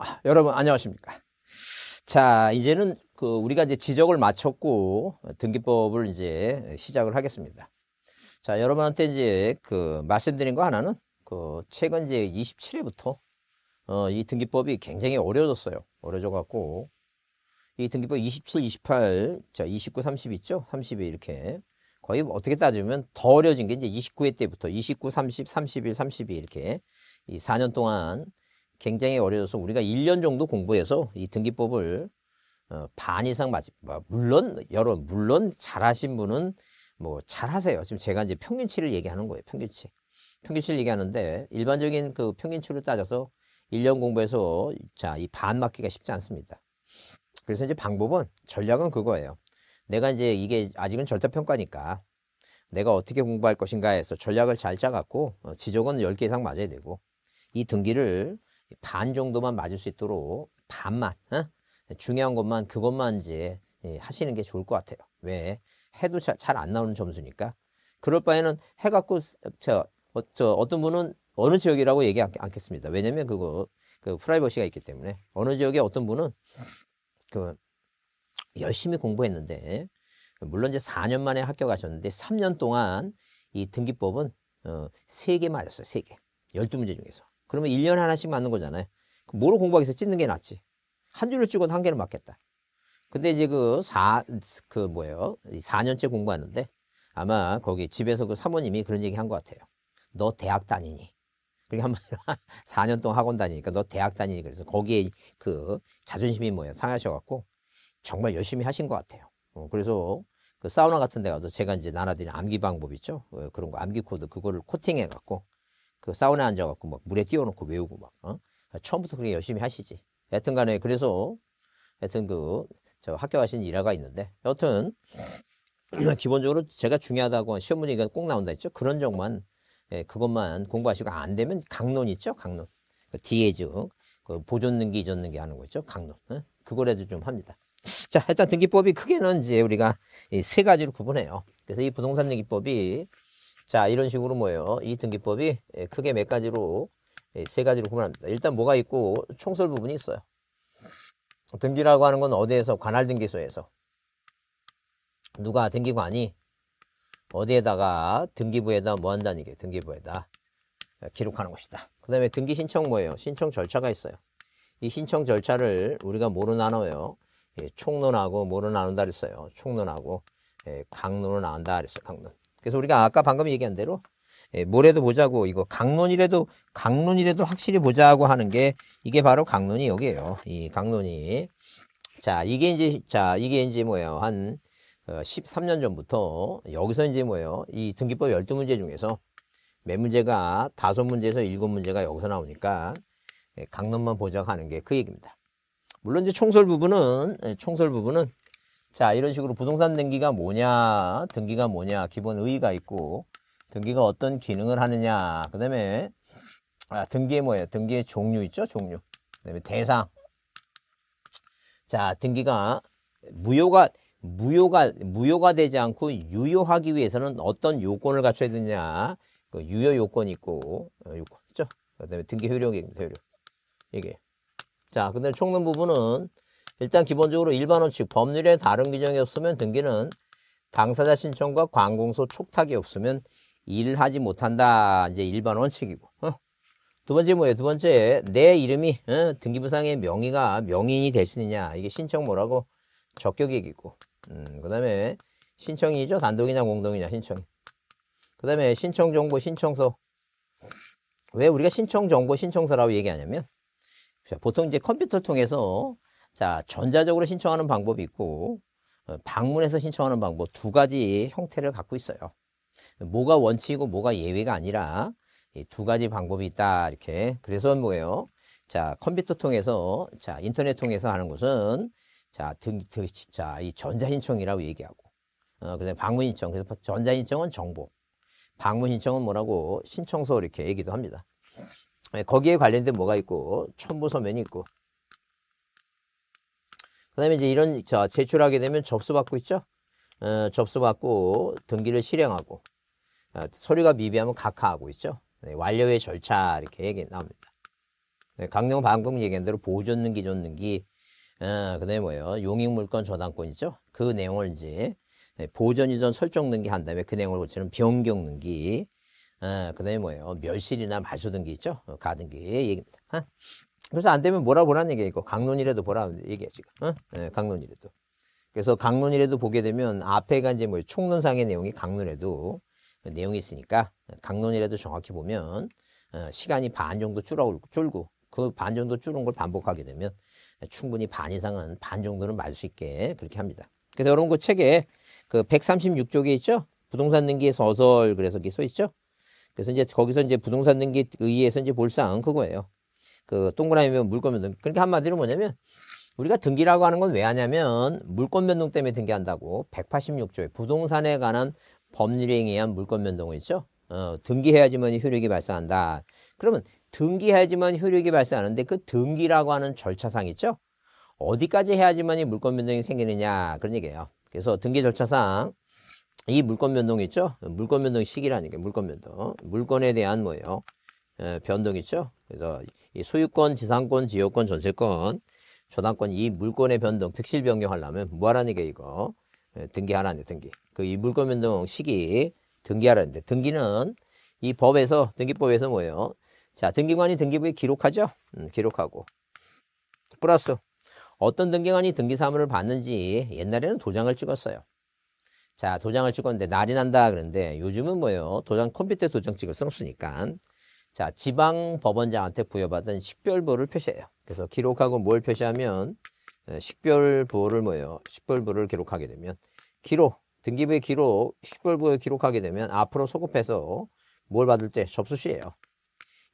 아, 여러분 안녕하십니까? 자, 이제는 그 우리가 이제 지적을 마쳤고 등기법을 이제 시작을 하겠습니다. 자, 여러분한테 이제 그 말씀드린 거 하나는 그 최근 이제 27회부터 어, 이 등기법이 굉장히 어려워졌어요. 어려져 갖고 이 등기법 27, 28, 자, 29, 30 있죠? 30에 이렇게 거의 어떻게 따지면 더 어려진 게 이제 29회 때부터 29, 30, 31, 32 이렇게 이 4년 동안 굉장히 어려워서 우리가 1년 정도 공부해서 이 등기법을 어, 반 이상 맞지 뭐, 물론 여러 물론 잘하신 분은 뭐 잘하세요. 지금 제가 이제 평균치를 얘기하는 거예요. 평균치. 평균치를 얘기하는데 일반적인 그평균치를 따져서 1년 공부해서 자, 이 반 맞기가 쉽지 않습니다. 그래서 이제 방법은 전략은 그거예요. 내가 이제 이게 아직은 절차 평가니까 내가 어떻게 공부할 것인가 해서 전략을 잘 짜갖고 어, 지적은 10개 이상 맞아야 되고 이 등기를 반 정도만 맞을 수 있도록 반만 어? 중요한 것만 그것만 이제 예, 하시는 게 좋을 것 같아요. 왜? 해도 잘 안 나오는 점수니까. 그럴 바에는 해갖고 저, 어, 저 어떤 분은 어느 지역이라고 얘기 않, 않겠습니다. 왜냐면 그거 그 프라이버시가 있기 때문에 어느 지역에 어떤 분은 그 열심히 공부했는데 물론 이제 4년 만에 합격하셨는데 3년 동안 이 등기법은 어, 3개 맞았어요. 3개. 12문제 중에서. 그러면 1년 하나씩 맞는 거잖아요. 뭐로 공부하기서 찍는게 낫지. 한 줄을 찍어도 한 개를 맞겠다. 근데 이제 그 4, 그 뭐예요? 4년째 공부하는데 아마 거기 집에서 그 사모님이 그런 얘기 한 것 같아요. 너 대학 다니니? 그렇게 한번 4년 동안 학원 다니니까 너 대학 다니니 그래서 거기에 그 자존심이 뭐예요? 상하셔갖고 정말 열심히 하신 것 같아요. 어, 그래서 그 사우나 같은 데 가서 제가 이제 나눠드린 암기 방법 있죠? 어, 그런 거 암기 코드 그거를 코팅해갖고 그 사우나 앉아갖고 막 물에 띄워놓고 외우고 막, 어? 처음부터 그렇게 열심히 하시지. 하여튼 간에, 그래서, 하여튼 그, 저 학교 가신 일화가 있는데, 여튼, 기본적으로 제가 중요하다고 시험 문제가 꼭 나온다 했죠. 그런 점만 예, 그것만 공부하시고 안 되면 강론 있죠. 강론. 그 뒤에 즉, 그, 그 보존 능기, 이전 능기 하는 거 있죠. 강론. 예? 그거라도 좀 합니다. 자, 일단 등기법이 크게는 이제 우리가 이 세 가지로 구분해요. 그래서 이 부동산 등기법이 자, 이런 식으로 뭐예요? 이 등기법이 예, 크게 몇 가지로, 예, 세 가지로 구분합니다. 일단 뭐가 있고 총설 부분이 있어요. 등기라고 하는 건 어디에서? 관할 등기소에서. 누가 등기관이 어디에다가 등기부에다 뭐 한다는 게 등기부에다 기록하는 것이다. 그 다음에 등기 신청 뭐예요? 신청 절차가 있어요. 이 신청 절차를 우리가 뭐로 나눠요? 예, 총론하고 뭐로 나눈다 그랬어요? 총론하고 강론을 나눈다 그랬어요. 강론. 그래서 우리가 아까 방금 얘기한 대로 예, 뭐래도 보자고 이거 강론이라도 강론이라도 확실히 보자고 하는 게 이게 바로 강론이 여기에요. 이 강론이 자 이게 이제 자 이게 이제 뭐예요 한 어, 13년 전부터 여기서 이제 뭐예요 이 등기법 12문제 중에서 몇 문제가 다섯 문제에서 일곱 문제가 여기서 나오니까 예, 강론만 보자고 하는 게 그 얘기입니다. 물론 이제 총설 부분은 예, 총설 부분은 자 이런 식으로 부동산 등기가 뭐냐 등기가 뭐냐 기본 의의가 있고 등기가 어떤 기능을 하느냐 그 다음에 아, 등기의 뭐예요 등기의 종류 있죠 종류 그 다음에 대상 자 등기가 무효가 무효가 무효가 되지 않고 유효하기 위해서는 어떤 요건을 갖춰야 되냐 그 유효 요건이 있고 어, 요건 있죠 그다음에 등기 효력이니다 효력 이게 자 근데 총론 부분은 일단 기본적으로 일반 원칙 법률에 다른 규정이 없으면 등기는 당사자 신청과 관공서 촉탁이 없으면 일을 하지 못한다. 이제 일반 원칙이고. 어? 두 번째 뭐예요? 두 번째 내 이름이 어? 등기부상의 명의가 명인이 될수 있느냐. 이게 신청 뭐라고? 적격이익고 음, 그 다음에 신청이죠. 단독이냐 공동이냐 신청. 그 다음에 신청정보 신청서. 왜 우리가 신청정보 신청서라고 얘기하냐면 보통 이제 컴퓨터 통해서 자, 전자적으로 신청하는 방법이 있고 어, 방문해서 신청하는 방법 두 가지 형태를 갖고 있어요. 뭐가 원칙이고 뭐가 예외가 아니라 두 가지 방법이 있다 이렇게. 그래서 뭐예요? 자, 컴퓨터 통해서 자, 인터넷 통해서 하는 것은 자, 등, 등, 자, 이 전자 신청이라고 얘기하고 어, 그다음에 방문 신청. 그래서 전자 신청은 정보. 방문 신청은 뭐라고 신청서 이렇게 얘기도 합니다. 예, 거기에 관련된 뭐가 있고 첨부 서면이 있고 그다음에 이제 이런 자 제출하게 되면 접수받고 있죠. 어, 접수받고 등기를 실행하고 어, 서류가 미비하면 각하하고 있죠. 네, 완료의 절차 이렇게 얘기 나옵니다. 네, 강령 방금 얘기한 대로 보존등기 존등기 어, 그다음에 뭐예요? 용익물권 저당권 있죠. 그 내용을 이제 네, 보존 이전 설정 등기 한 다음에 그 내용을 고치는 변경 등기 어, 그다음에 뭐예요? 멸실이나 말소 등기 있죠. 어, 가등기 얘기입니다. 어? 그래서 안 되면 뭐라 보라는 얘기야, 이고 강론이라도 보라 얘기야, 지금. 어? 네, 강론이라도. 그래서 강론이라도 보게 되면 앞에가 이제 뭐 총론상의 내용이 강론에도 내용이 있으니까 강론이라도 정확히 보면 어, 시간이 반 정도 줄어, 줄고 그 반 정도 줄은 걸 반복하게 되면 충분히 반 이상은 반 정도는 맞을 수 있게 그렇게 합니다. 그래서 여러분 그 책에 그 136쪽에 있죠? 부동산 등기의 서설 그래서 그게 써 있죠? 그래서 이제 거기서 이제 부동산 등기 의의에서 이제 볼사항 그거예요. 그 동그라미면 물권변동. 그러니까 한마디로 뭐냐면 우리가 등기라고 하는 건 왜 하냐면 물권변동 때문에 등기한다고 186조에 부동산에 관한 법률행위에 의한 물권변동은 있죠. 어, 등기해야지만 효력이 발생한다. 그러면 등기해야지만 효력이 발생하는데 그 등기라고 하는 절차상 있죠. 어디까지 해야지만 이 물권 변동이 생기느냐 그런 얘기예요. 그래서 등기 절차상 이 물권 변동 있죠. 물권 변동 시기라는 게 물권 변동. 물권에 대한 뭐예요? 예, 변동 있죠. 그래서 이 소유권, 지상권, 지역권, 전세권, 저당권 이 물권의 변동, 특실 변경하려면 뭐하라는 게 이거 등기하라는 예, 데 등기. 그 이 물권 변동 시기 등기하라는데 등기는 이 법에서 등기법에서 뭐예요? 자 등기관이 등기부에 기록하죠. 음, 기록하고 플러스 어떤 등기관이 등기 사무를 받는지 옛날에는 도장을 찍었어요. 자 도장을 찍었는데 날이 난다 그런데 요즘은 뭐예요? 도장 컴퓨터 도장 찍을 수 없으니까 자, 지방 법원장한테 부여받은 식별부를 표시해요. 그래서 기록하고 뭘 표시하면 예, 식별부를 뭐예요? 식별부를 기록하게 되면 기록, 등기부의 기록, 식별부에 기록하게 되면 앞으로 소급해서 뭘 받을 때 접수시예요.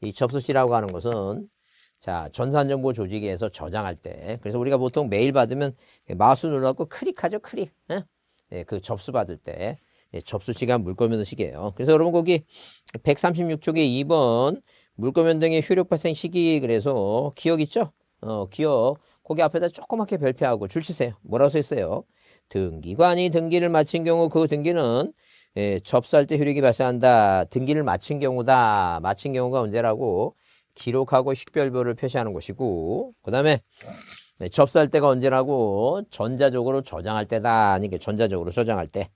이 접수시라고 하는 것은 자, 전산정보 조직에서 저장할 때 그래서 우리가 보통 메일 받으면 마우스 눌러갖고 클릭하죠, 클릭. 예? 예, 그 접수 받을 때 예, 접수시간 물거면허시기예요 그래서 여러분 거기 136쪽에 2번 물거면 등의 효력 발생 시기 그래서 기억 있죠? 어, 기억 거기 앞에다 조그맣게 별표하고 줄 치세요. 뭐라고 써 있어요? 등기관이 등기를 마친 경우 그 등기는 예, 접수할 때 효력이 발생한다. 등기를 마친 경우다. 마친 경우가 언제라고 기록하고 식별별을 표시하는 것이고 그 다음에 네, 접수할 때가 언제라고 전자적으로 저장할 때다. 아니 전자적으로 저장할 때.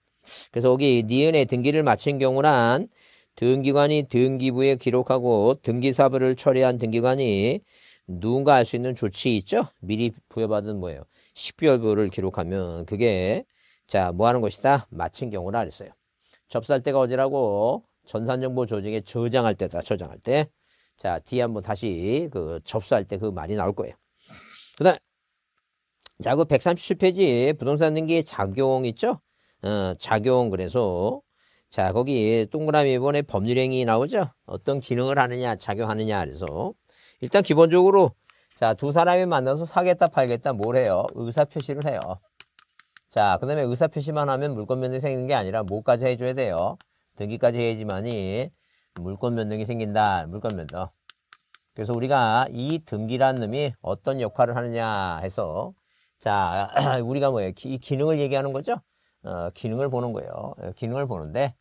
그래서 여기 니은에 등기를 마친 경우란 등기관이 등기부에 기록하고 등기사부를 처리한 등기관이 누군가 할수 있는 조치 있죠? 미리 부여받은 뭐예요? 식별부를 기록하면 그게 자, 뭐 하는 것이다? 마친 경우라 그랬어요. 접수할 때가 어디라고? 전산정보 조직에 저장할 때다, 저장할 때. 자, 뒤에 한번 다시 그 접수할 때 그 말이 나올 거예요. 그 다음, 자, 그 137페이지 부동산 등기 의 작용 있죠? 어, 작용 그래서 자 거기 동그라미 이번에 법률행위 나오죠. 어떤 기능을 하느냐 작용하느냐 그래서 일단 기본적으로 자 두 사람이 만나서 사겠다 팔겠다 뭘 해요? 의사표시를 해요. 자, 그 다음에 의사표시만 하면 물권 면동이 생기는 게 아니라 뭐까지 해줘야 돼요? 등기까지 해야지만이 물권 면동이 생긴다. 물권 면동 그래서 우리가 이 등기란 놈이 어떤 역할을 하느냐 해서 자, 우리가 뭐예요? 이 기능을 얘기하는 거죠? 어, 기능을 보는 거예요. 예, 기능을 보는데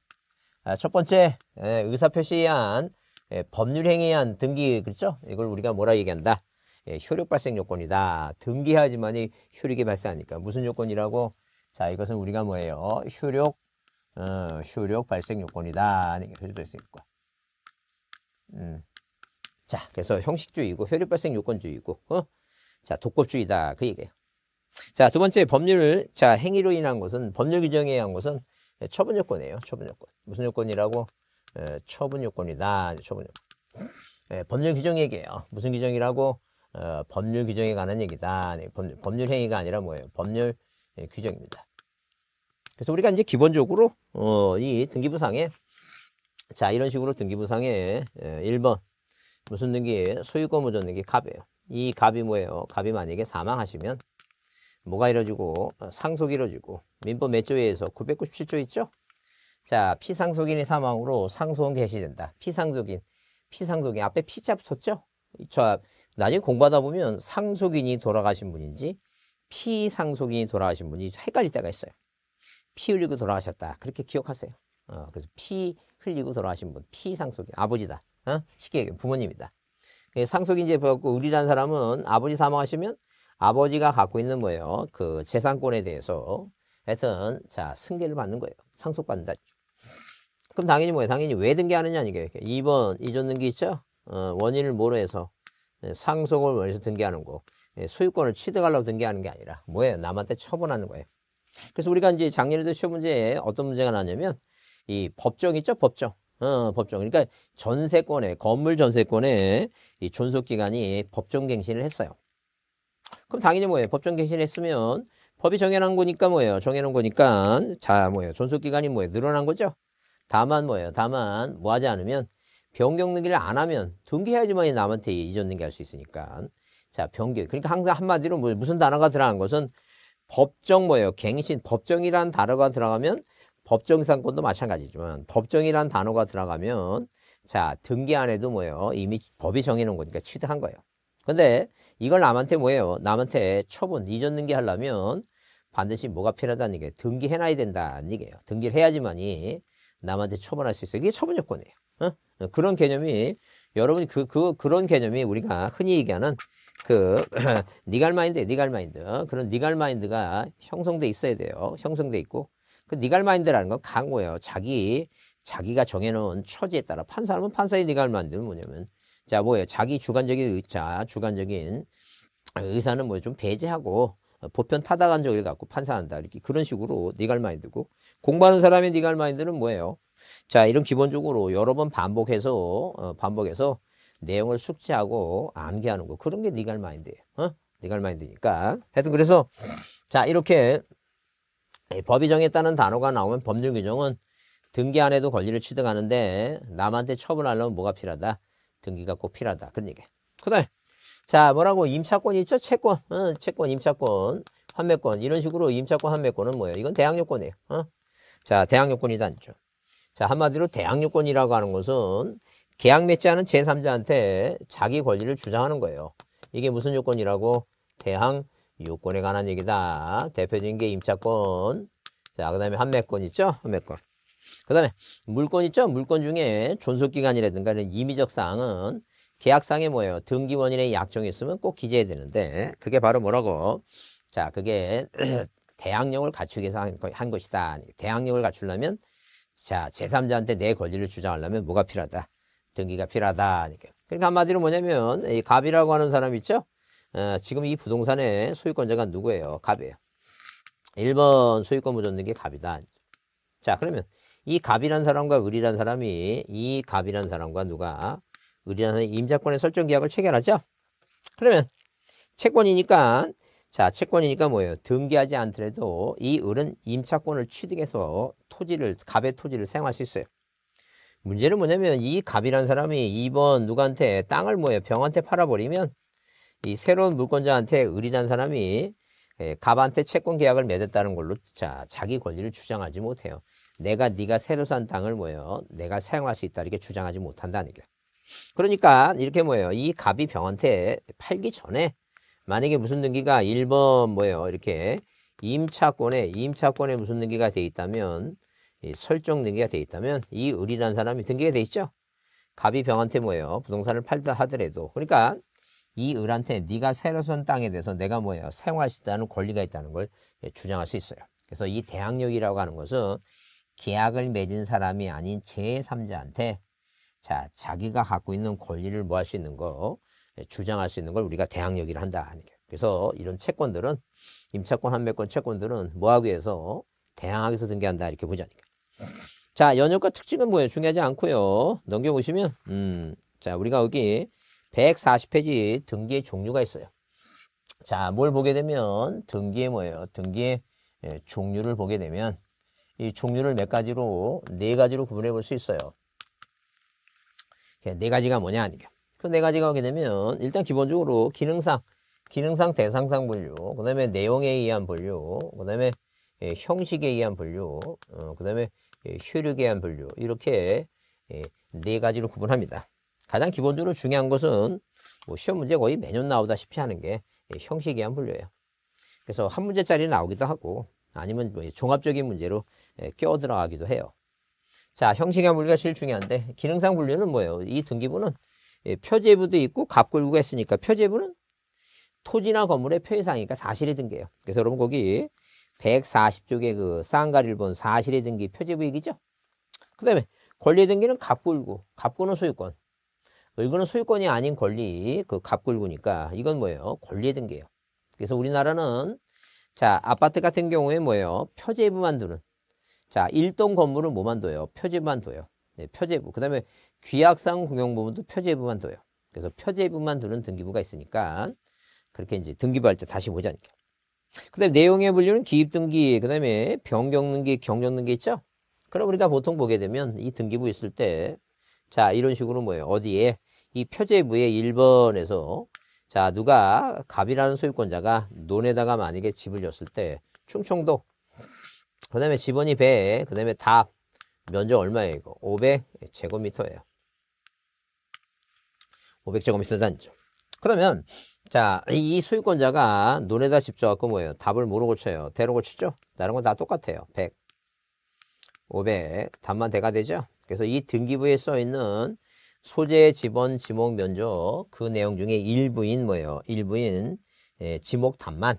아, 첫 번째 예, 의사표시한 예, 법률행위에 한 등기 그렇죠? 이걸 우리가 뭐라 얘기한다? 예, 효력 발생 요건이다. 등기하지만이 효력이 발생하니까 무슨 요건이라고? 자 이것은 우리가 뭐예요? 효력 어, 효력 발생 요건이다. 효력 발생 요건. 음. 자 그래서 형식주의고 효력 발생 요건주의고 어? 자 독법주의다 그 얘기예요. 자, 두 번째 법률, 자, 행위로 인한 것은 법률 규정에 의한 것은 예, 처분 요건이에요. 처분 요건. 무슨 요건이라고? 에, 예, 처분 요건이다. 처분 요건. 에, 예, 법률 규정 얘기예요. 무슨 규정이라고? 어, 법률 규정에 관한 얘기다. 네, 법률, 법률 행위가 아니라 뭐예요? 법률 예, 규정입니다. 그래서 우리가 이제 기본적으로 어, 이 등기부상에 자 이런 식으로 등기부상에 예, 1번 무슨 등기에 소유권 보존 등기 갑이에요. 이 갑이 뭐예요? 갑이 만약에 사망하시면 뭐가 이어지고 상속이 이어지고 민법 몇 조에 서 997조 있죠? 자 피상속인의 사망으로 상속은 개시된다. 피상속인 피상속인 앞에 피자 붙었죠? 자 나중에 공부하다 보면 상속인이 돌아가신 분인지 피상속인이 돌아가신 분인지 헷갈릴 때가 있어요. 피 흘리고 돌아가셨다. 그렇게 기억하세요. 어, 그래서 피 흘리고 돌아가신 분, 피상속인, 아버지다. 어? 쉽게 얘기해, 부모님이다. 예, 상속인제 보였고, 을리란 사람은 아버지 사망하시면 아버지가 갖고 있는 뭐예요? 그 재산권에 대해서 하여튼 자 승계를 받는 거예요. 상속받는다. 그럼 당연히 뭐예요? 당연히 왜 등기하느냐 이게 2번 이전 등기 있죠? 어, 원인을 뭐로 해서 네, 상속을 원해서 등기하는 거 예, 소유권을 취득하려고 등기하는 게 아니라 뭐예요? 남한테 처분하는 거예요. 그래서 우리가 이제 작년에도 시험 문제에 어떤 문제가 나냐면 이 법정 있죠? 법정. 어, 법정. 그러니까 전세권에 건물 전세권에 이 존속 기간이 법정 갱신을 했어요. 그럼 당연히 뭐예요? 법정 개신했으면 법이 정해놓은 거니까 뭐예요? 정해놓은 거니까 자 뭐예요? 존속 기간이 뭐예요? 늘어난 거죠. 다만 뭐예요? 다만 뭐 하지 않으면 변경 등기를 안 하면 등기해야지만 뭐 남한테 이전 등기할 수 있으니까. 자 변경 그러니까 항상 한마디로 뭐, 무슨 단어가 들어간 것은 법정 뭐예요? 갱신 법정이란 단어가 들어가면 법정상권도 마찬가지지만 법정이란 단어가 들어가면 자 등기 안에도 뭐예요? 이미 법이 정해놓은 거니까 취득한 거예요. 근데 이걸 남한테 뭐예요? 남한테 처분, 이전 등기 하려면 반드시 뭐가 필요하다는 게 등기해놔야 된다는 얘기예요. 등기를 해야지만이 남한테 처분할 수 있어요. 이게 처분 요건이에요. 어? 그런 개념이 여러분이 그, 그, 그런 개념이 우리가 흔히 얘기하는 그 니갈 마인드, 니갈 마인드. 그런 니갈 마인드가 형성돼 있어야 돼요. 형성돼 있고 그 니갈 마인드라는 건 강호예요. 자기 자기가 정해놓은 처지에 따라 판사라면 판사의 니갈 마인드는 뭐냐면 자, 뭐예요? 자기 주관적인 의자, 주관적인 의사는 뭐 좀 배제하고 어, 보편 타당한적을 갖고 판사한다. 이렇게 그런 식으로 니갈 마인드고 공부하는 사람의 니갈 마인드는 뭐예요? 자, 이런 기본적으로 여러 번 반복해서 어, 반복해서 내용을 숙지하고 암기하는 거 그런 게 니갈 마인드예요. 어? 니갈 마인드니까. 하여튼 그래서 자, 이렇게 예, 법이 정했다는 단어가 나오면 법률 규정은 등기 안에도 권리를 취득하는데 남한테 처분하려면 뭐가 필요하다? 등기가 꼭 필요하다. 그런 얘기. 그다음 자 뭐라고 임차권 있죠? 채권, 어, 채권, 임차권, 환매권 이런 식으로 임차권, 환매권은 뭐예요? 이건 대항요건이에요. 어? 자 대항요건이다 죠 자, 한마디로 대항요건이라고 하는 것은 계약 맺지 않은 제3자한테 자기 권리를 주장하는 거예요. 이게 무슨 요건이라고? 대항 요건에 관한 얘기다. 대표적인 게 임차권. 자, 그 다음에 한매권 있죠? 한매권. 그 다음에 물건 있죠? 물건 중에 존속기간이라든가 이런 임의적 사항은 계약상에 뭐예요? 등기원인의 약정이 있으면 꼭 기재해야 되는데 그게 바로 뭐라고? 자 그게 대항력을 갖추기 위해서 한 것이다. 대항력을 갖추려면 자 제3자한테 내 권리를 주장하려면 뭐가 필요하다? 등기가 필요하다. 그러니까 한마디로 뭐냐면 이 갑이라고 하는 사람 있죠? 어, 지금 이 부동산의 소유권자가 누구예요? 갑이에요. 1번 소유권 보존등게 갑이다. 자 그러면 이갑이라는 사람과 을이란 사람이 이갑이라는 사람과 누가 을이란 사람이 임자권의 설정 계약을 체결하죠. 그러면 채권이니까 자 채권이니까 뭐예요? 등기하지 않더라도 이 을은 임차권을 취득해서 토지를 갑의 토지를 사용할 수 있어요. 문제는 뭐냐면 이 갑이란 사람이 이번 누구한테 땅을 뭐예요? 병한테 팔아버리면 이 새로운 물권자한테 을이란 사람이 예, 갑한테 채권 계약을 맺었다는 걸로 자 자기 권리를 주장하지 못해요. 내가 네가 새로 산 땅을 뭐예요? 내가 사용할 수 있다 이렇게 주장하지 못한다는 거예요. 그러니까 이렇게 뭐예요? 이 갑이 병한테 팔기 전에 만약에 무슨 등기가 1번 뭐예요? 이렇게 임차권에 임차권에 무슨 등기가 돼 있다면 이 설정 등기가 돼 있다면 이 을이라는 사람이 등기가 돼 있죠. 갑이 병한테 뭐예요? 부동산을 팔다 하더라도 그러니까 이 을한테 네가 새로 산 땅에 대해서 내가 뭐예요? 사용할 수 있다는 권리가 있다는 걸 주장할 수 있어요. 그래서 이 대항력이라고 하는 것은 계약을 맺은 사람이 아닌 제3자한테 자, 자기가 갖고 있는 권리를 뭐 할 수 있는 거 예, 주장할 수 있는 걸 우리가 대항력이라 한다 하는 게. 그래서 이런 채권들은 임차권, 한매권 채권들은 뭐하기 위해서 대항하기 위해서 등기한다 이렇게 보자니까. 자, 연효과 특징은 뭐예요? 중요하지 않고요. 넘겨 보시면 음. 자, 우리가 여기 140페이지 등기의 종류가 있어요. 자, 뭘 보게 되면 등기의 뭐예요? 등기의 예, 종류를 보게 되면 이 종류를 몇 네 가지로 네 가지로 구분해 볼 수 있어요. 네 가지가 뭐냐 아니냐. 그네 가지가 오게 되면 일단 기본적으로 기능상 기능상 대상상 분류, 그다음에 내용에 의한 분류, 그다음에 예, 형식에 의한 분류, 어, 그다음에 예, 효력에 의한 분류 이렇게 예, 네 가지로 구분합니다. 가장 기본적으로 중요한 것은 뭐 시험 문제 거의 매년 나오다시피 하는 게 형식에 의한 분류예요. 그래서 한 문제짜리 나오기도 하고 아니면 뭐 종합적인 문제로 끼어들어가기도 예, 해요. 자, 형식의 물류가 제일 중요한데 기능상 분류는 뭐예요? 이 등기부는 예, 표제부도 있고 갑골부가 있으니까 표제부는 토지나 건물의 표의사항이니까 사실의 등기예요. 그래서 여러분 거기 140쪽에 그 쌍가릴본 리 사실의 등기 표제부익기죠그 다음에 권리의 등기는 갑골구, 갑골은 소유권. 을구는 소유권이 아닌 권리, 그 갑골구니까 이건 뭐예요? 권리의 등기예요. 그래서 우리나라는 자 아파트 같은 경우에 뭐예요? 표제부 만드는 자, 1동 건물은 뭐만 둬요? 표제만 부 둬요. 네, 표제부. 그 다음에 귀약상 공용부문도 표제부만 둬요. 그래서 표제부만 두는 등기부가 있으니까 그렇게 이제 등기부할 때 다시 보자니까. 그 다음에 내용의 분류는 기입등기, 그 다음에 변경등기, 경력등기 있죠? 그럼 우리가 보통 보게 되면 이 등기부 있을 때 자, 이런 식으로 뭐예요? 어디에? 이 표제부의 1번에서 자, 누가 갑이라는 소유권자가 논에다가 만약에 집을 였을 때 충청도 그 다음에 지번이 배, 에그 다음에 답, 면적 얼마예요 500제곱미터예요. 500제곱미터 단죠. 그러면 자, 이 소유권자가 논에다 집적 갖고 뭐예요? 답을 모르고 쳐요. 대로고 치죠? 다른 건 다 똑같아요. 100, 500, 답만 대가 되죠? 그래서 이 등기부에 써 있는 소재, 지번, 지목, 면적 그 내용 중에 일부인 뭐예요? 일부인 예, 지목 답만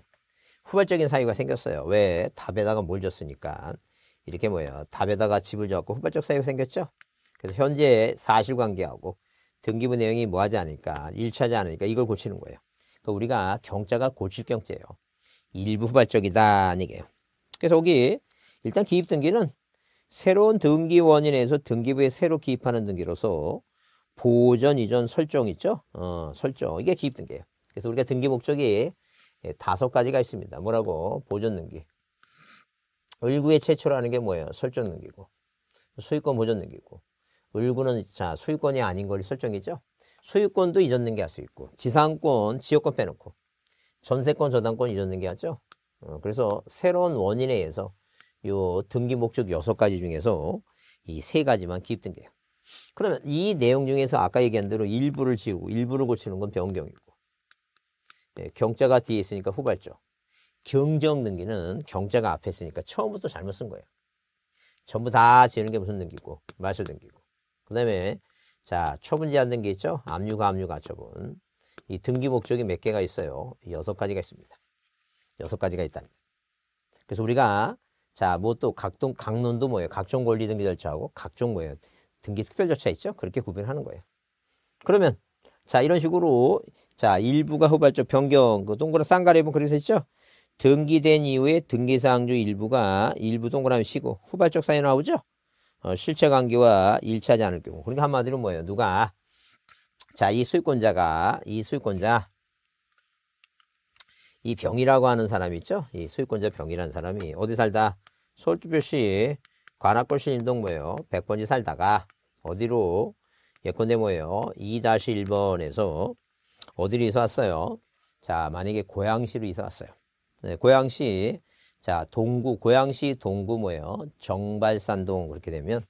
후발적인 사유가 생겼어요. 왜? 답에다가 뭘 줬으니까. 이렇게 뭐예요. 답에다가 집을 줬고 후발적 사유가 생겼죠. 그래서 현재 사실관계하고 등기부 내용이 뭐하지 않으니까 일치하지 않으니까 이걸 고치는 거예요. 그러니까 우리가 경자가 고칠 경제예요. 일부 후발적이다 아니게요. 그래서 여기 일단 기입등기는 새로운 등기 원인에서 등기부에 새로 기입하는 등기로서 보전 이전 설정 있죠. 어, 설정 이게 기입등기예요. 그래서 우리가 등기 목적이 예, 다섯 가지가 있습니다. 뭐라고? 보존 능기. 을구의 최초라는 게 뭐예요? 설정 능기고. 소유권 보존 능기고. 을구는 자, 소유권이 아닌 걸 설정이죠. 소유권도 잊었는 게할 수 있고. 지상권, 지역권 빼놓고. 전세권, 저당권 잊었는 게하죠 어, 그래서 새로운 원인에 의해서 요 등기 목적 여섯 가지 중에서 이 세 가지만 기입 된게요 그러면 이 내용 중에서 아까 얘기한 대로 일부를 지우고 일부를 고치는 건 변경이고 예, 경자가 뒤에 있으니까 후발조. 경정 능기는 경자가 앞에 있으니까 처음부터 잘못 쓴 거예요. 전부 다 지는 게 무슨 능기고 말소 능기고. 그 다음에 자초분제안 등기 있죠? 압류가 압류가 초분. 이 등기 목적이 몇 개가 있어요? 여섯 가지가 있습니다. 여섯 가지가 있다. 그래서 우리가 자, 뭐 또 각동 각론도 뭐예요? 각종 권리 등기 절차하고 각종 뭐예요? 등기 특별 절차 있죠? 그렇게 구별하는 거예요. 그러면 자, 이런 식으로 자, 일부가 후발적 변경. 그 동그란 쌍가리 보면 그려져 있죠? 등기된 이후에 등기사항중 일부가 일부 동그라미 쉬고 후발적 사유 나오죠? 어, 실체 관계와 일치하지 않을 경우. 그러니까 한마디로 뭐예요? 누가? 자, 이수익권자가이수익권자이 병이라고 하는 사람이 있죠? 이수익권자 병이라는 사람이 어디 살다? 서울특별시 관악구 신인동 뭐예요? 100번지 살다가 어디로? 예컨대 뭐예요? 2-1번에서 어디로 이사 왔어요? 자, 만약에 고양시로 이사 왔어요. 네, 고양시. 자, 동구, 고양시 동구 뭐예요? 정발산동 그렇게 되면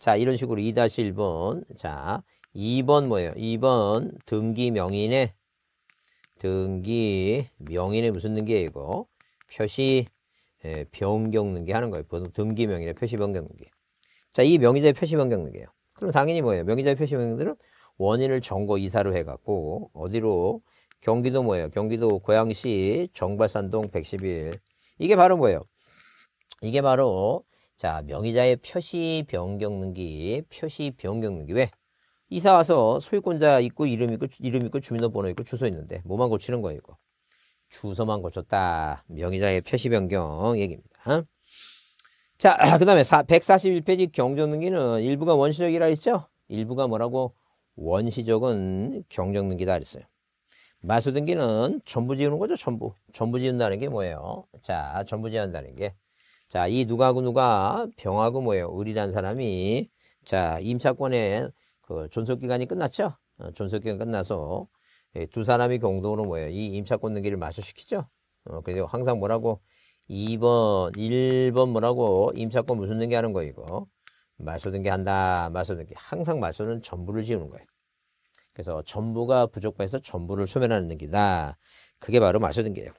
자, 이런 식으로 2-1번. 자, 2번 뭐예요? 2번 등기 명인의 등기 명인의 무슨 등기이고 표시 예, 변경 등기 하는 거예요. 등기 명인의 표시 변경 등기. 자, 이 명의자의 표시 변경 등기예요. 그럼 당연히 뭐예요? 명의자의 표시 변경들은 원인을 전거 이사로 해갖고 어디로 경기도 뭐예요? 경기도 고양시 정발산동 111 이게 바로 뭐예요? 이게 바로 자 명의자의 표시 변경 등기 표시 변경 등기 왜? 이사 와서 소유권자 있고 이름 있고 이름 있고 주민등록번호 있고 주소 있는데 뭐만 고치는 거예요 이거 주소만 고쳤다 명의자의 표시 변경 얘기입니다. 자, 그 다음에 141페이지 경조등기는 일부가 원시적이라 했죠? 일부가 뭐라고? 원시적은 경정등기다 그랬어요. 마수등기는 전부 지우는 거죠, 전부. 전부 지운다는 게 뭐예요? 자, 전부 지운다는 게. 자, 이 누가하고 누가 병하고 뭐예요? 을이라는 사람이 자, 임차권의 그 존속기간이 끝났죠? 어, 존속기간 끝나서 예, 두 사람이 공동으로 뭐예요? 이 임차권 등기를 마수시키죠? 어, 그래서 항상 뭐라고 2번, 1번 뭐라고 임차권 무슨 등기 하는 거 이거. 말소등기 한다. 말소등기. 항상 말소는 전부를 지우는 거예요. 그래서 전부가 부족해서 전부를 소멸하는 등기다. 그게 바로 말소등기예요.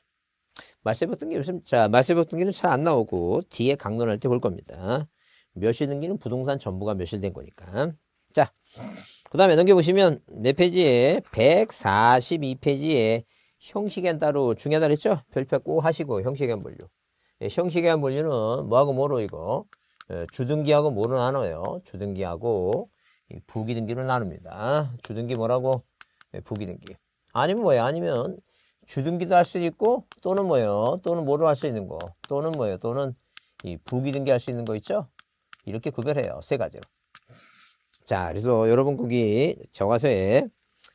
말세법 등기 요즘 자 말세법 등기는 잘 안 나오고 뒤에 강론할 때 볼 겁니다. 멸실 등기는 부동산 전부가 멸실된 거니까. 자, 그 다음에 넘겨보시면 몇 네 페이지에 142페이지에 형식엔 따로 중요하다 그랬죠? 별표 꼭 하시고 형식엔 분류. 예, 형식엔 분류는 뭐하고 뭐로 이거 어, 주등기하고 뭐로 나눠요? 주등기하고 부기등기로 나눕니다. 주등기 뭐라고? 네, 부기등기. 아니면 뭐예요? 아니면 주등기도 할 수 있고 또는 뭐예요? 또는 뭐로 할 수 있는 거 또는 뭐예요? 또는 이 부기등기 할 수 있는 거 있죠? 이렇게 구별해요. 세 가지로. 자, 그래서 여러분 거기 저가서에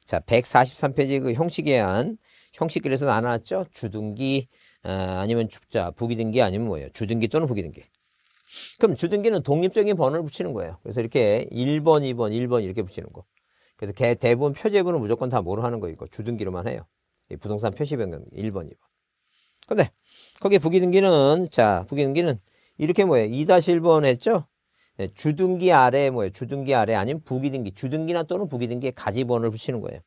자 143페이지 그 형식에 한 형식길에서 나눠놨죠? 주등기 아, 아니면 축자 부기등기 아니면 뭐예요? 주등기 또는 부기등기. 그럼 주등기는 독립적인 번호를 붙이는 거예요. 그래서 이렇게 1번, 2번, 1번 이렇게 붙이는 거. 그래서 개, 대부분 표제부는 무조건 다 뭐로 하는 거이고 주등기로만 해요. 부동산 표시 변경 1번, 2번. 근데 거기에 부기등기는 자, 부기등기는 이렇게 뭐예요? 2-1번 했죠? 네, 주등기 아래 뭐예요? 주등기 아래 아니면 부기등기, 주등기나 또는 부기등기에 가지번을 붙이는 거예요.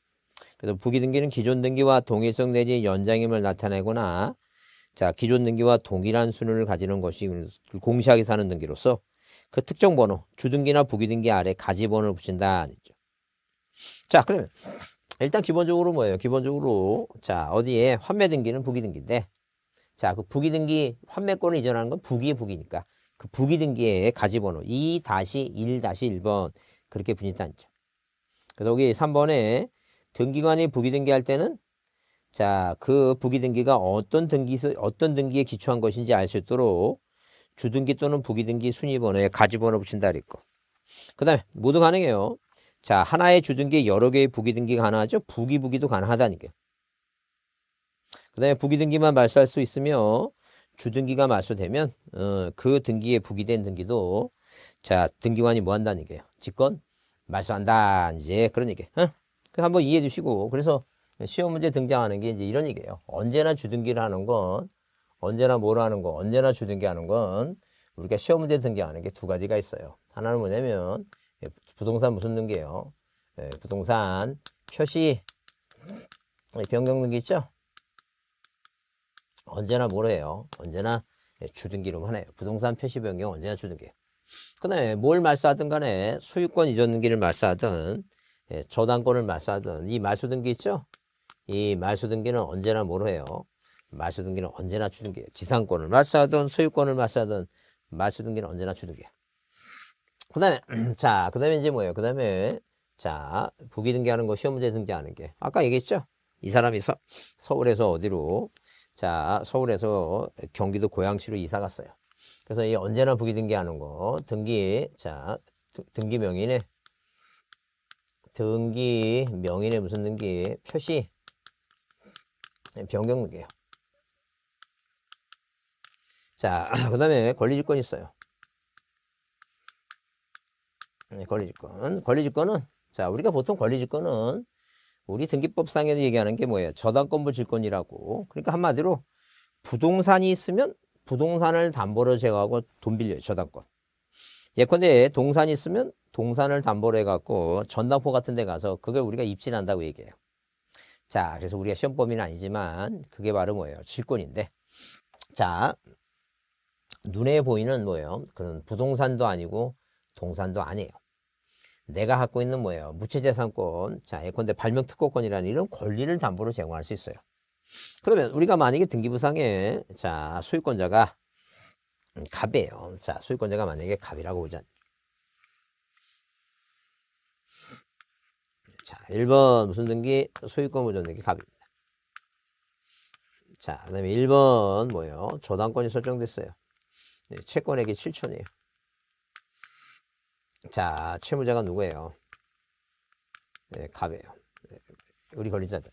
그래서 부기등기는 기존 등기와 동일성 내지 연장임을 나타내거나 자, 기존 등기와 동일한 순위를 가지는 것이 공시하게 사는 등기로서 그 특정 번호, 주등기나 부기등기 아래 가지번호를 붙인다. 아니죠. 자, 그러면 일단 기본적으로 뭐예요? 기본적으로 자, 어디에 환매 등기는 부기등기인데 자, 그 부기등기 환매권을 이전하는 건 부기의 부기니까 그 부기등기의 가지번호 2-1-1번 그렇게 분인다. 그래서 여기 3번에 등기관이 부기등기할 때는 자, 그 부기 등기가 어떤 등기 어떤 등기에 기초한 것인지 알 수 있도록 주등기 또는 부기 등기 순위 번호에 가지 번호 붙인다 그랬고. 그다음에 모두 가능해요. 자, 하나의 주등기에 여러 개의 부기 등기가 가능하죠. 부기 부기도 가능하다니까. 그다음에 부기 등기만 말소할 수 있으며 주등기가 말소되면 어, 그 등기에 부기된 등기도 자, 등기관이 뭐 한다는 얘기예요. 직권 말소한다. 이제 그런 얘기. 어? 한번 이해해 주시고 그래서 시험 문제 등장하는 게 이제 이런 얘기예요. 언제나 주등기를 하는 건 언제나 뭘하는건 언제나 주등기하는 건 우리가 시험 문제 등장하는게 두 가지가 있어요. 하나는 뭐냐면 예, 부동산 무슨 등기예요? 예, 부동산 표시 예, 변경 등기 있죠? 언제나 뭐로 해요? 언제나 주등기로만 해요. 부동산 표시 변경 언제나 주등기. 그다음에 뭘 말소하든 간에 소유권 이전 등기를 말소하든 저당권을 말소하든 이 말소 등기 있죠? 이 말소 등기는 언제나 뭐로 해요? 말소 등기는 언제나 주등기예요 지상권을 말소하든 소유권을 말소하든 말소 등기는 언제나 주등기야 그다음에 자, 그다음에 이제 뭐예요? 그다음에 자, 부기 등기하는 거 시험 문제 등기하는 게 아까 얘기했죠? 이 사람이 서, 서울에서 어디로 자, 서울에서 경기도 고양시로 이사 갔어요. 그래서 이 언제나 부기 등기하는 거 등기 자, 등기 명인의 등기 명인의 무슨 등기 표시 변경 네, 넣게요. 자, 그 다음에 권리집권 있어요. 네, 권리집권. 권리집권은, 자, 우리가 보통 권리집권은 우리 등기법상에도 얘기하는 게 뭐예요? 저당권부 질권이라고. 그러니까 한마디로 부동산이 있으면 부동산을 담보로 제거하고 돈 빌려요, 저당권. 예컨대 동산이 있으면 동산을 담보로 해갖고 전당포 같은 데 가서 그걸 우리가 입진한다고 얘기해요. 자, 그래서 우리가 시험 범위는 아니지만 그게 바로 뭐예요? 질권인데. 자, 눈에 보이는 뭐예요? 그런 부동산도 아니고 동산도 아니에요. 내가 갖고 있는 뭐예요? 무채재산권, 자 예컨대 발명특허권이라는 이런 권리를 담보로 제공할 수 있어요. 그러면 우리가 만약에 등기부상에 자 소유권자가 갑이에요. 자 소유권자가 만약에 갑이라고 보자. 자, 1번 무슨 등기? 소유권 보존 등기 갑입니다. 자, 그 다음에 1번 뭐예요? 저당권이 설정됐어요. 네, 채권액이 7천이에요. 자, 채무자가 누구예요? 네, 갑이에요. 네, 우리 권리자들.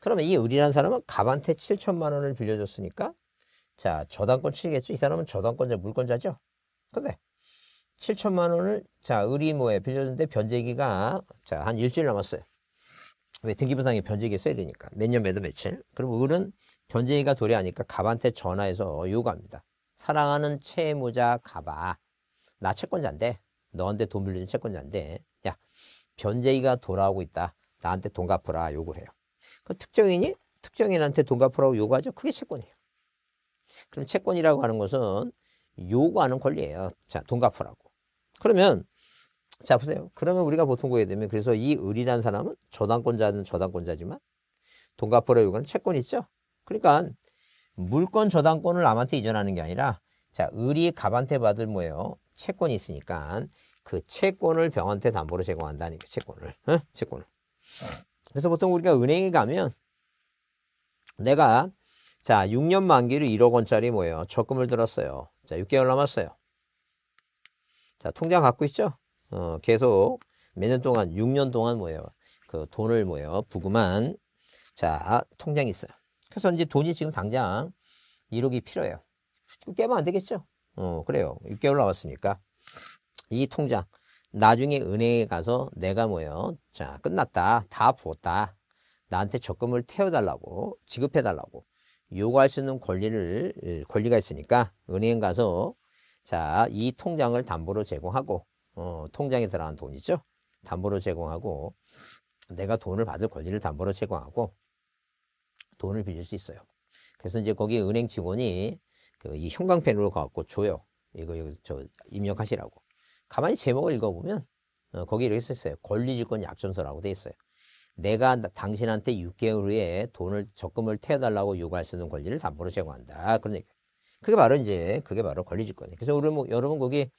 그러면 이 우리란 사람은 갑한테 7천만 원을 빌려줬으니까 자, 저당권 치겠죠? 이 사람은 저당권자, 물권자죠? 근데 7천만 원을 자 의리모에 빌려줬는데 변제기가 자 한 일주일 남았어요. 왜 등기부상에 변제기 써야 되니까 몇년몇월 며칠. 그리고 을은 변제기가 도래하니까 갑한테 전화해서 요구합니다. 사랑하는 채무자 가봐. 나 채권자인데 너한테 돈 빌려준 채권자인데 야 변제기가 돌아오고 있다. 나한테 돈 갚으라 요구를 해요. 그 특정인이 특정인한테 돈 갚으라고 요구하죠. 그게 채권이에요. 그럼 채권이라고 하는 것은 요구하는 권리예요. 자, 돈 갚으라고. 그러면 자 보세요. 그러면 우리가 보통 보게 되면 그래서 이 을이라는 사람은 저당권자는 저당권자지만 돈가포로 요구하는 채권 이 있죠. 그러니까 물권 저당권을 남한테 이전하는 게 아니라 자 을이 갑한테 받을 뭐예요. 채권이 있으니까 그 채권을 병한테 담보로 제공한다니까 채권을. 어? 채권을. 그래서 보통 우리가 은행에 가면 내가 자 6년 만기로 1억 원짜리 뭐예요. 적금을 들었어요. 자 6개월 남았어요. 자, 통장 갖고 있죠? 어, 계속 몇 년 동안, 6년 동안 뭐예요? 그 돈을 뭐예요? 부구만. 자, 통장이 있어요. 그래서 이제 돈이 지금 당장 1억이 필요해요. 깨면 안 되겠죠? 어, 그래요. 6개월 나왔으니까. 이 통장. 나중에 은행에 가서 내가 뭐예요? 자, 끝났다. 다 부었다. 나한테 적금을 태워달라고, 지급해달라고. 요구할 수 있는 권리를, 권리가 있으니까 은행 에 가서 자, 이 통장을 담보로 제공하고 어, 통장에 들어간 돈이죠. 담보로 제공하고 내가 돈을 받을 권리를 담보로 제공하고 돈을 빌릴 수 있어요. 그래서 이제 거기 은행 직원이 그이 형광펜으로 가 갖고 줘요. 이거 이거 저 입력하시라고. 가만히 제목을 읽어보면 어, 거기 이렇게 써 있어요. 권리질권 약정서라고 돼 있어요. 내가 당신한테 6개월 후에 돈을 적금을 태워달라고 요구할 수 있는 권리를 담보로 제공한다. 그런 얘기. 그게 바로 이제 그게 바로 권리집권이에요. 그래서 우리 뭐 여러분 거기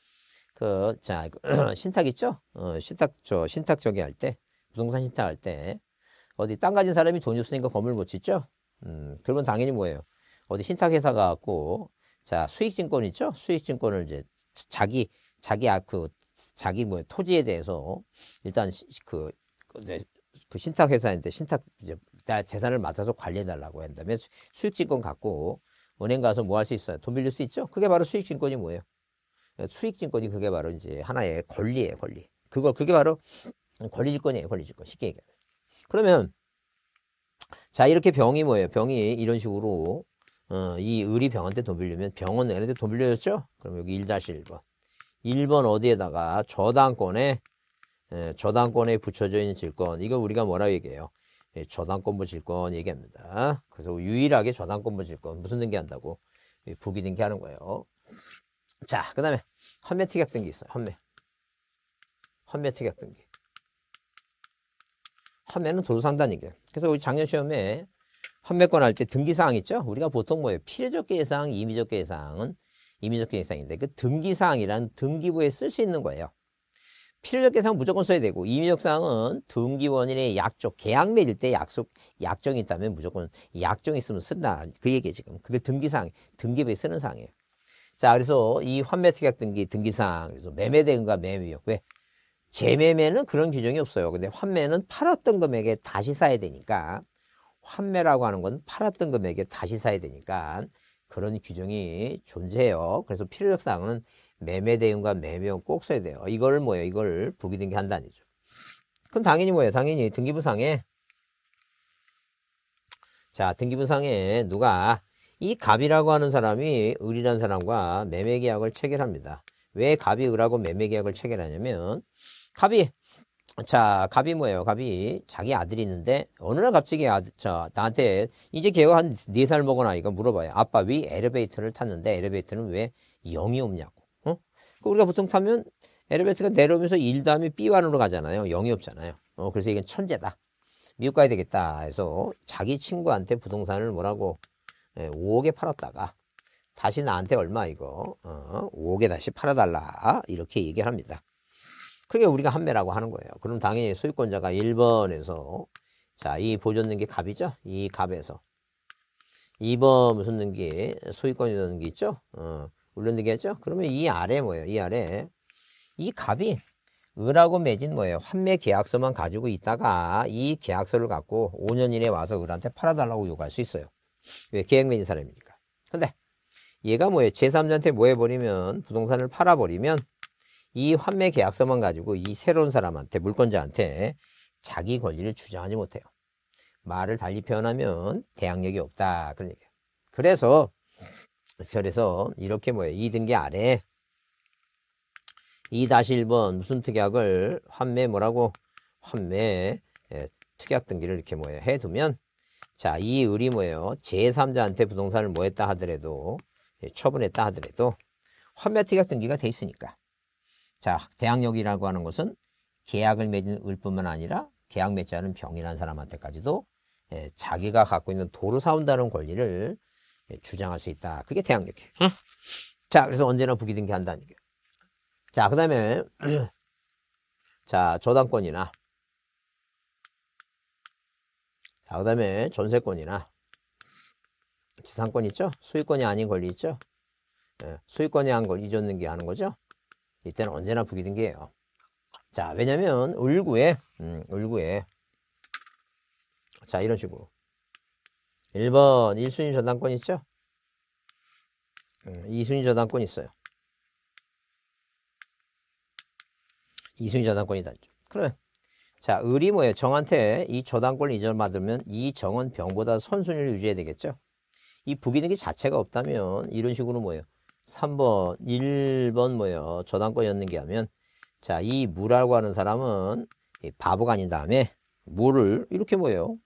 그자 그 신탁 있죠? 어, 신탁 저 신탁 저기 할 때 부동산 신탁할 때 어디 땅 가진 사람이 돈이 없으니까 건물 못 짓죠? 음 그러면 당연히 뭐예요? 어디 신탁 회사가 갖고 자 수익증권 있죠? 수익증권을 이제 자기 자기 아 그 자기 뭐 토지에 대해서 일단 그, 그, 네, 그 신탁 회사한테 신탁 이제 재산을 맡아서 관리해 달라고 한다면 수익증권 갖고 은행 가서 뭐 할 수 있어요? 돈 빌릴 수 있죠? 그게 바로 수익증권이 뭐예요? 예, 수익증권이 그게 바로 이제 하나의 권리예요, 권리. 그걸 그게 바로 권리증권이에요, 권리증권. 쉽게 얘기하면. 그러면, 자, 이렇게 병이 뭐예요? 병이 이런 식으로, 어, 이의리 병한테 돈 빌리면 병원 얘한테 돈 빌려줬죠? 그럼 여기 1-1번. 1번 어디에다가 저당권에, 에, 예, 저당권에 붙여져 있는 질권. 이거 우리가 뭐라고 얘기해요? 저당권부 예, 질권 얘기합니다. 그래서 유일하게 저당권부 질권 무슨 등기한다고 예, 부기 등기하는 거예요. 자, 그 다음에 헌매 특약 등기 있어요. 헌매. 헌매 특약 등기. 헌매는 도도상단이게. 그래서 우리 작년 시험에 헌매권 할 때 등기사항 있죠? 우리가 보통 뭐예요? 필요적계 상 임의적계 상은 임의적계 상인데그 등기사항이란 등기부에 쓸 수 있는 거예요. 필요적 계상은 무조건 써야 되고 임의적 사항은 등기 원인의 약적 계약 맺을 때 약속 약정이 있다면 무조건 약정이 있으면 쓴다 그 얘기 지금 그게 등기사항 등기부에 쓰는 사항이에요. 자 그래서 이 환매특약 등기 등기사항 그래서 매매 대금과 매매비왜 재매매는 그런 규정이 없어요. 근데 환매는 팔았던 금액에 다시 사야 되니까 환매라고 하는 건 팔았던 금액에 다시 사야 되니까 그런 규정이 존재해요. 그래서 필요적 사항은 매매 대응과 매매용 꼭 써야 돼요. 이걸 뭐예요? 이걸 부기등기 한단이죠. 그럼 당연히 뭐예요? 당연히 등기부상에 자 등기부상에 누가 이 갑이라고 하는 사람이 을이라는 사람과 매매계약을 체결합니다. 왜 갑이 을하고 매매계약을 체결하냐면 갑이 자 갑이 뭐예요? 갑이 자기 아들이 있는데 어느 날 갑자기 아 자, 나한테 이제 걔가 한네 살 먹은 아이가 물어봐요. 아빠 위 엘리베이터를 탔는데 엘리베이터는 왜 0이 없냐고. 그러니까 우리가 보통 타면 엘리베이터가 내려오면서 1 다음에 B1으로 가잖아요. 0이 없잖아요. 어, 그래서 이건 천재다. 미국 가야 되겠다 해서 자기 친구한테 부동산을 뭐라고 5억에 예, 팔았다가 다시 나한테 얼마 이거 어, 5억에 다시 팔아달라 이렇게 얘기를 합니다. 그게 그러니까 우리가 한매라고 하는 거예요. 그럼 당연히 소유권자가 1번에서 자이 보존등기 갑이죠이갑에서 2번 무슨 등기 소유권이 라는게 있죠. 어, 물론되겠죠? 그러면 이 아래 뭐예요? 이 아래 이갑이 을하고 맺은 뭐예요? 환매 계약서만 가지고 있다가 이 계약서를 갖고 5년 이내 에 와서 을한테 팔아달라고 요구할 수 있어요. 왜? 계약 맺은 사람이니까. 근데 얘가 뭐예요? 제3자한테 뭐 해버리면 부동산을 팔아버리면 이 환매 계약서만 가지고 이 새로운 사람한테 물권자한테 자기 권리를 주장하지 못해요. 말을 달리 표현하면 대항력이 없다 그런 얘기예요. 그래서 절에서 이렇게 뭐예요? 2등계 아래 2-1번 무슨 특약을 환매 뭐라고 환매 예, 특약 등기를 이렇게 뭐예요? 해두면 자, 이 을이 뭐예요? 제3자한테 부동산을 뭐 했다 하더라도 예, 처분했다 하더라도 환매 특약 등기가 돼 있으니까 자, 대항력이라고 하는 것은 계약을 맺은 을뿐만 아니라 계약 맺지 않은 병이라는 사람한테까지도 예, 자기가 갖고 있는 도로 사온다는 권리를 예, 주장할 수 있다. 그게 대항력이에요. 어? 자, 그래서 언제나 부기등기 한다는 얘기예요. 자, 그 다음에, 자, 저당권이나, 자, 그 다음에 전세권이나, 지상권 있죠? 소유권이 아닌 권리 있죠? 소유권이 예, 한걸 잊었는게 하는 거죠? 이때는 언제나 부기등기예요. 자, 왜냐면, 을구에, 음, 을구에, 자, 이런 식으로. 1번 1순위 저당권 있죠? 2순위 음, 저당권 있어요. 2순위 저당권이다. 그래. 자, 을이 뭐예요? 정한테 이 저당권을 이전받으면 이 정은 병보다 선순위를 유지해야 되겠죠? 이부기능이 자체가 없다면 이런 식으로 뭐예요? 3번, 1번 뭐예요? 저당권 이었는게 하면 자, 이 무라고 하는 사람은 바보가 아닌 다음에 무를 이렇게 뭐예요?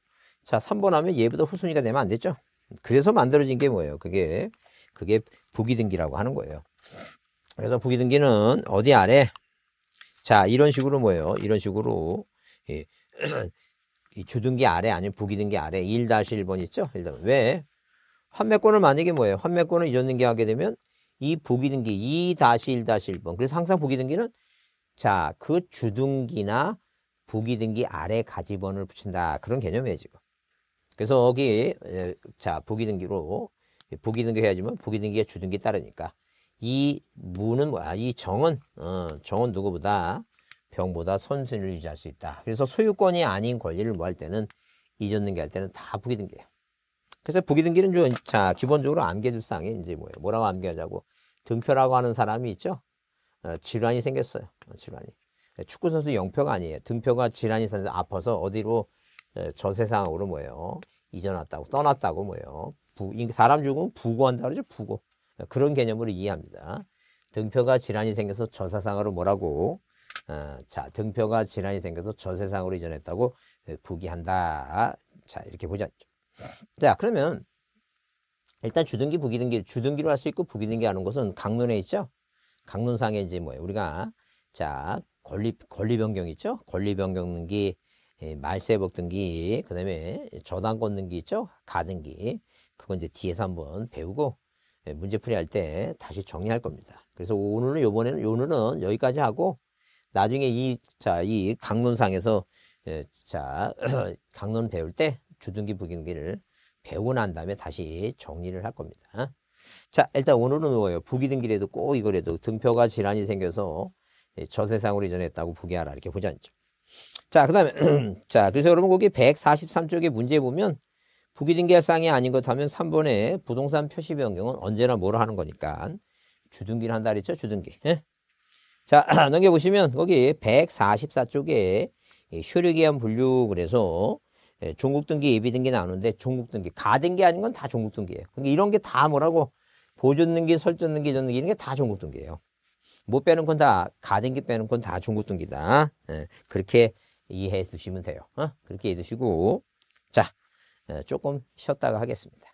자, 3번 하면 얘보다 후순위가 되면 안 되죠? 그래서 만들어진 게 뭐예요? 그게, 그게 부기등기라고 하는 거예요. 그래서 부기등기는 어디 아래? 자, 이런 식으로 뭐예요? 이런 식으로, 예. 이 주등기 아래 아니면 부기등기 아래 1-1번 있죠? 일단 왜? 환매권을 만약에 뭐예요? 환매권을 이전등기 하게 되면 이 부기등기 2-1-1번. 그래서 항상 부기등기는 자, 그 주등기나 부기등기 아래 가지번을 붙인다. 그런 개념이에요, 지금. 그래서 여기 예, 자 부기등기로 예, 부기등기 해야지만 부기등기에 주등기 따르니까 이 무는 뭐야 이 정은 어, 정은 누구보다 병보다 선순위를 유지할 수 있다. 그래서 소유권이 아닌 권리를 뭐 할 때는 이전 등기할 때는 다 부기등기예요. 그래서 부기등기는 좀, 자, 기본적으로 암기해줄 사항이 이제 뭐예요? 뭐라고 암기하자고. 등표라고 하는 사람이 있죠? 어, 질환이 생겼어요. 어, 질환이. 예, 축구선수 영표가 아니에요. 등표가 질환이 생겨서 아파서 어디로 예, 전 세상으로 뭐예요? 이전했다고 떠났다고 뭐예요? 부, 사람 죽으면 부고한다 그러죠 부고 예, 그런 개념으로 이해합니다. 등표가 질환이 생겨서 전 세상으로 뭐라고? 어, 자등표가 질환이 생겨서 전 세상으로 이전했다고 예, 부기한다. 자 이렇게 보자. 자 그러면 일단 주등기 부기등기 주등기로 할 수 있고 부기등기 하는 것은 강론에 있죠. 강론상에 이제 뭐예요? 우리가 자 권리 권리 변경 있죠. 권리 변경 등기 예, 말세복 등기, 그 다음에 저당권 등기 있죠? 가등기. 그건 이제 뒤에서 한번 배우고 예, 문제풀이 할때 다시 정리할 겁니다. 그래서 오늘은 요번에는 요늘은 여기까지 하고 나중에 이자이 강론상에서 예, 자 강론 배울 때 주등기 부등기를 기 배우고 난 다음에 다시 정리를 할 겁니다. 자 일단 오늘은 뭐예요? 부기등기라도 꼭 이거라도 등표가 질환이 생겨서 저세상으로 이전했다고 부기하라 이렇게 보지 않죠. 자, 그 다음에, 자, 그래서 여러분 거기 143쪽에 문제 보면 부기등기할상이 아닌 것 하면 3번에 부동산 표시 변경은 언제나 뭐라 하는 거니까 주등기를 한다 그랬죠? 주등기. 예? 자, 넘겨보시면 거기 144쪽에 효력이한 분류 그래서 예, 종국등기, 예비등기 나오는데 종국등기, 가등기 아닌 건 다 종국등기예요. 그러니까 이런 게 다 뭐라고 보존등기, 설정등기, 전등기 이런 게 다 종국등기예요. 못 뭐 빼는 건 다 가등기 빼는 건 다 종국등기다. 예, 그렇게 이해해 두시면 돼요. 어? 그렇게 해 두시고 자 어, 조금 쉬었다가 하겠습니다.